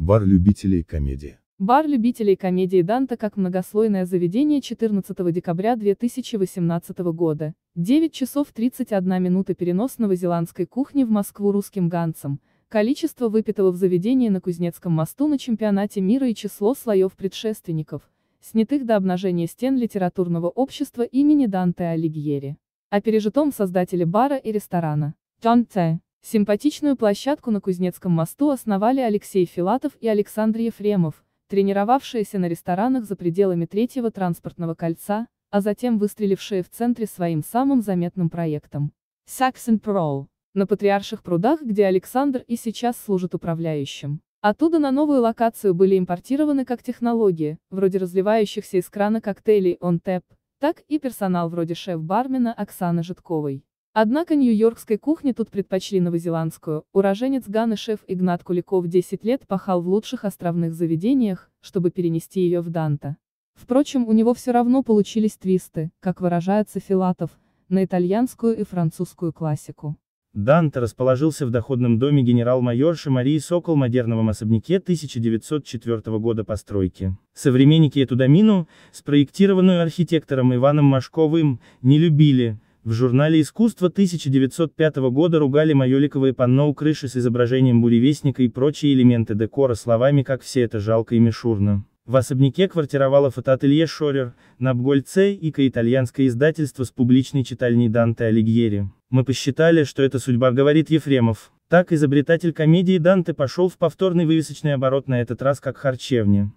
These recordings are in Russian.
Бар любителей комедии. Бар любителей комедии Данта как многослойное заведение 14 декабря 2018 года. 9 часов 31 минута перенос новозеландской кухни в Москву русским ганцам. Количество выпитого в заведении на Кузнецком мосту на чемпионате мира и число слоев предшественников, снятых до обнажения стен литературного общества имени Данте Алигьери. О пережитом создателе бара и ресторана. Данте. Симпатичную площадку на Кузнецком мосту основали Алексей Филатов и Александр Ефремов, тренировавшиеся на ресторанах за пределами третьего транспортного кольца, а затем выстрелившие в центре своим самым заметным проектом. Saxon Pro. На Патриарших прудах, где Александр и сейчас служит управляющим. Оттуда на новую локацию были импортированы как технологии, вроде разливающихся из крана коктейлей on tap, так и персонал вроде шеф-бармена Оксаны Житковой. Однако нью-йоркской кухне тут предпочли новозеландскую. Уроженец Ганы шеф Игнат Куликов 10 лет пахал в лучших островных заведениях, чтобы перенести ее в Данта. Впрочем, у него все равно получились твисты, как выражается Филатов, на итальянскую и французскую классику. Данте расположился в доходном доме генерал-майорши Марии Сокол модерновом особняке 1904 года постройки. Современники эту домину, спроектированную архитектором Иваном Машковым, не любили, в журнале «Искусство» 1905 года ругали майоликовые панно у крыши с изображением буревестника и прочие элементы декора словами «как все это жалко и мишурно». В особняке квартировало фотоателье Шорер, на Бгольце и итальянское издательство с публичной читальней Данте Алигьери. Мы посчитали, что это судьба, говорит Ефремов. Так изобретатель комедии Данте пошел в повторный вывесочный оборот на этот раз как харчевня.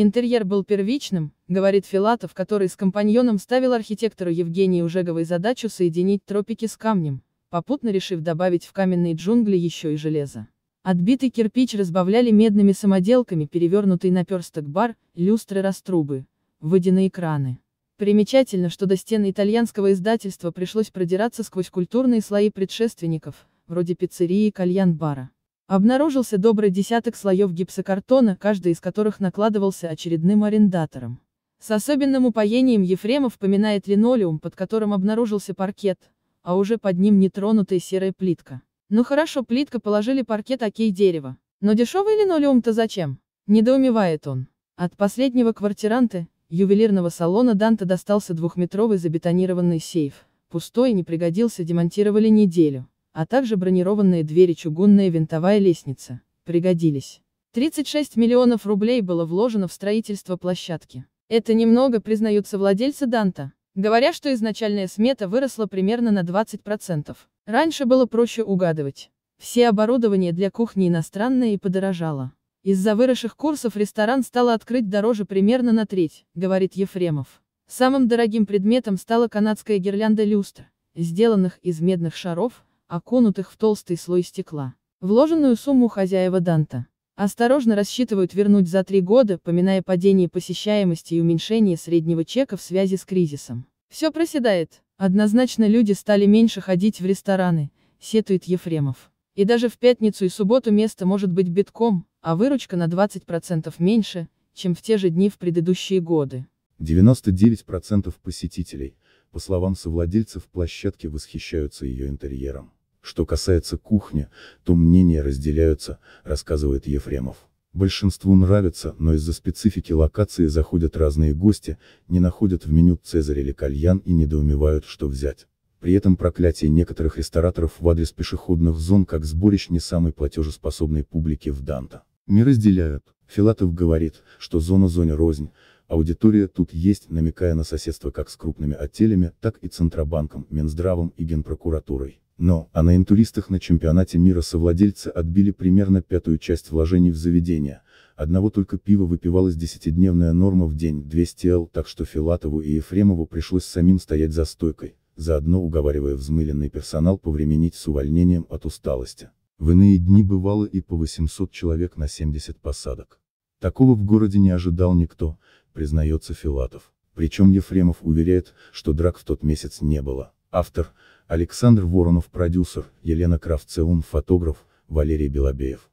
Интерьер был первичным, говорит Филатов, который с компаньоном ставил архитектору Евгению Ужеговой задачу соединить тропики с камнем, попутно решив добавить в каменные джунгли еще и железо. Отбитый кирпич разбавляли медными самоделками перевернутый наперсток бар, люстры раструбы, водяные краны. Примечательно, что до стены итальянского издательства пришлось продираться сквозь культурные слои предшественников, вроде пиццерии и кальян-бара. Обнаружился добрый десяток слоев гипсокартона, каждый из которых накладывался очередным арендатором. С особенным упоением Ефремов поминает линолеум, под которым обнаружился паркет, а уже под ним нетронутая серая плитка. Ну хорошо, плитка положили паркет окей дерево. Но дешевый линолеум-то зачем? Недоумевает он. От последнего квартиранта ювелирного салона Данта достался двухметровый забетонированный сейф. Пустой не пригодился, демонтировали неделю а также бронированные двери чугунная винтовая лестница, пригодились. 36 миллионов рублей было вложено в строительство площадки. Это немного, признаются владельцы Данта, говоря, что изначальная смета выросла примерно на 20%. Раньше было проще угадывать. Все оборудование для кухни иностранное и подорожало. Из-за выросших курсов ресторан стало открыть дороже примерно на треть, говорит Ефремов. Самым дорогим предметом стала канадская гирлянда люстр, сделанных из медных шаров, окунутых в толстый слой стекла. Вложенную сумму хозяева Данта осторожно рассчитывают вернуть за три года, поминая падение посещаемости и уменьшение среднего чека в связи с кризисом. Все проседает. Однозначно люди стали меньше ходить в рестораны, сетует Ефремов. И даже в пятницу и субботу место может быть битком, а выручка на 20% меньше, чем в те же дни в предыдущие годы. 99% посетителей, по словам совладельцев площадки, восхищаются ее интерьером. Что касается кухни, то мнения разделяются, рассказывает Ефремов. Большинству нравится, но из-за специфики локации заходят разные гости, не находят в меню Цезарь или кальян и недоумевают, что взять. При этом проклятие некоторых рестораторов в адрес пешеходных зон как сборищ не самой платежеспособной публики в Данто. Не разделяют. Филатов говорит, что зона зоне рознь, аудитория тут есть, намекая на соседство как с крупными отелями, так и Центробанком, Минздравом и Генпрокуратурой но, а на интуристах на чемпионате мира совладельцы отбили примерно пятую часть вложений в заведение, одного только пива выпивалась десятидневная норма в день 200 л, так что Филатову и Ефремову пришлось самим стоять за стойкой, заодно уговаривая взмыленный персонал повременить с увольнением от усталости. В иные дни бывало и по 800 человек на 70 посадок. Такого в городе не ожидал никто, признается Филатов. Причем Ефремов уверяет, что драк в тот месяц не было. Автор, Александр Воронов, продюсер, Елена Кравцеун, фотограф, Валерий Белобеев.